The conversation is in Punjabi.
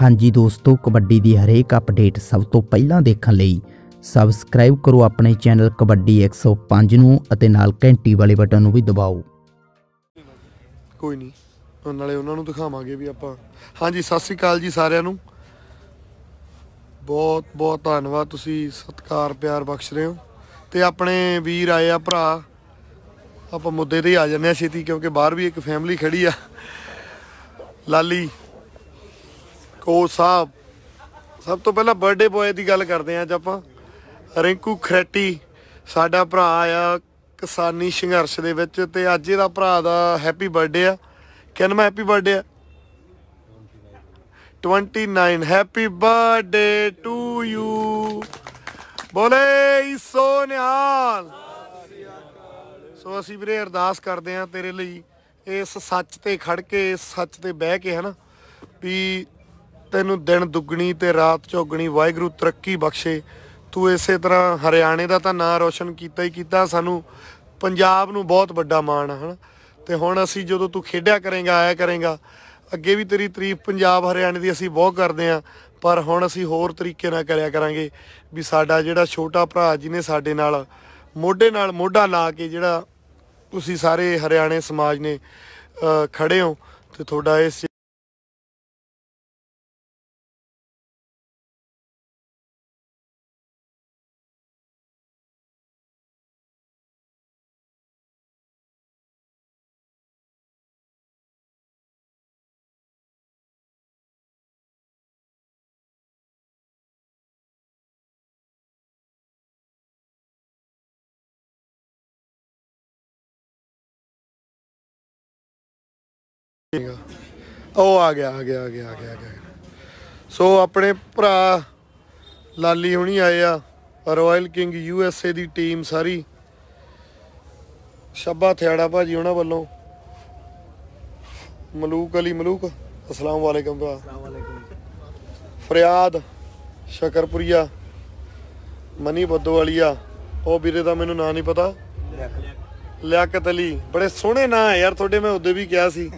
ਹਾਂਜੀ ਦੋਸਤੋ ਕਬੱਡੀ ਦੀ ਹਰੇਕ ਅਪਡੇਟ ਸਭ ਤੋਂ ਪਹਿਲਾਂ ਦੇਖਣ ਲਈ ਸਬਸਕ੍ਰਾਈਬ ਕਰੋ ਆਪਣੇ ਚੈਨਲ ਕਬੱਡੀ 105 ਨੂੰ ਅਤੇ ਨਾਲ ਘੰਟੀ ਵਾਲੇ ਬਟਨ ਨੂੰ ਵੀ ਦਬਾਓ ਕੋਈ ਨਹੀਂ ਉਹ ਨਾਲੇ ਉਹਨਾਂ ਨੂੰ ਦਿਖਾਵਾਂਗੇ ਵੀ ਆਪਾਂ ਹਾਂਜੀ ਸਤਿ ਸ੍ਰੀ ਅਕਾਲ ਜੀ ਸਾਰਿਆਂ ਨੂੰ ਬਹੁਤ ਬਹੁਤ ਧੰਨਵਾਦ ਤੁਸੀਂ ਸਤਿਕਾਰ ਪਿਆਰ ਬਖਸ਼ ਰਹੇ ਹੋ ਤੇ ਆਪਣੇ ਵੀਰ ਆਏ ਆ ਭਰਾ ਆਪਾਂ ਮੁੱਦੇ ਤੇ ਹੀ ਆ ਜਾਂਦੇ ਆ ਛੇਤੀ ਕਿਉਂਕਿ ਬਾਹਰ ਵੀ ਇੱਕ ਫੈਮਿਲੀ ਖੜੀ ਆ ਲਾਲੀ ਕੋਚ ਸਾਹਿਬ ਸਭ ਤੋਂ ਪਹਿਲਾਂ ਬਰਥਡੇ ਬੋਏ ਦੀ ਗੱਲ ਕਰਦੇ ਆਂ ਅੱਜ ਆਪਾਂ ਰਿੰਕੂ ਖਰੇਟੀ ਸਾਡਾ ਭਰਾ ਆ ਕਿਸਾਨੀ ਸੰਘਰਸ਼ ਦੇ ਵਿੱਚ ਤੇ ਅੱਜ ਇਹਦਾ ਭਰਾ ਦਾ ਹੈਪੀ ਬਰਥਡੇ ਆ ਕਿਨ ਮੈਂ ਹੈਪੀ ਬਰਥਡੇ ਆ 29 ਹੈਪੀ ਬਰਥਡੇ ਟੂ ਯੂ ਬੋਲੇ ਸੋਨਿਆਲ ਸੋ ਅਸੀਂ ਵੀਰੇ ਅਰਦਾਸ ਕਰਦੇ ਆਂ ਤੇਰੇ ਲਈ ਇਸ ਸੱਚ ਤੇ ਖੜ ਕੇ ਸੱਚ ਤੇ ਬਹਿ ਕੇ ਹਨਾ ਵੀ ਤੈਨੂੰ ਦਿਨ ਦੁੱਗਣੀ ਤੇ ਰਾਤ ਚੌਗਣੀ ਵਾਹਿਗੁਰੂ ਤਰੱਕੀ ਬਖਸ਼ੇ ਤੂੰ ਇਸੇ ਤਰ੍ਹਾਂ ਹਰਿਆਣੇ ਦਾ ਤਾਂ ਨਾਂ ਰੋਸ਼ਨ ਕੀਤਾ ਹੀ ਕੀਤਾ ਸਾਨੂੰ ਪੰਜਾਬ ਨੂੰ ਬਹੁਤ ਵੱਡਾ ਮਾਣ ਹੈ ਹਨਾ ਤੇ ਹੁਣ ਅਸੀਂ ਜਦੋਂ ਤੂੰ ਖੇਡਿਆ ਕਰੇਗਾ ਆਇਆ ਕਰੇਗਾ ਅੱਗੇ ਵੀ ਤੇਰੀ ਤਾਰੀਫ ਪੰਜਾਬ ਹਰਿਆਣੇ ਦੀ ਅਸੀਂ ਬਹੁਤ ਕਰਦੇ ਆ ਪਰ ਹੁਣ ਅਸੀਂ ਹੋਰ ਤਰੀਕੇ ਨਾਲ ਕਰਿਆ ਕਰਾਂਗੇ ਵੀ ਸਾਡਾ ਜਿਹੜਾ ਛੋਟਾ ਭਰਾ ਜਿਹਨੇ ਸਾਡੇ ਨਾਲ ਮੋਢੇ ਨਾਲ ਮੋਢਾ ਲਾ ਕੇ ਜਿਹੜਾ ਤੁਸੀਂ ਸਾਰੇ ਹਰਿਆਣੇ ਸਮਾਜ ਨੇ ਖੜੇ ਹੋ ਤੇ ਤੁਹਾਡਾ ਇਸ ਉਹ ਆ ਗਿਆ ਆ ਗਿਆ ਆ ਗਿਆ ਆ ਗਿਆ ਸੋ ਆਪਣੇ ਭਰਾ ਲਾਲੀ ਹੁਣੀ ਆਏ ਆ royal king U S A ਦੀ ਟੀਮ ਸਾਰੀ ਸ਼ੱਬਾ ਥਿਆੜਾ ਭਾਜੀ ਉਹਨਾਂ ਵੱਲੋਂ ਮਲੂਕ ਅਲੀ ਮਲੂਕ ਅਸਲਾਮ ਵਾਲੇਕਮ ਭਰਾ ਫਰਿਆਦ ਸ਼ਕਰਪੁਰੀਆ ਮਨੀ ਬੱਦੋ ਵਾਲੀਆ ਉਹ ਵੀਰੇ ਦਾ ਮੈਨੂੰ ਨਾਂ ਨਹੀਂ ਪਤਾ ਲਿਆਕਤ ਅਲੀ ਬੜੇ ਸੋਹਣੇ ਨਾਂ ਯਾਰ ਤੁਹਾਡੇ ਮੈਂ ਉਦੋਂ ਵੀ ਕਿਹਾ ਸੀ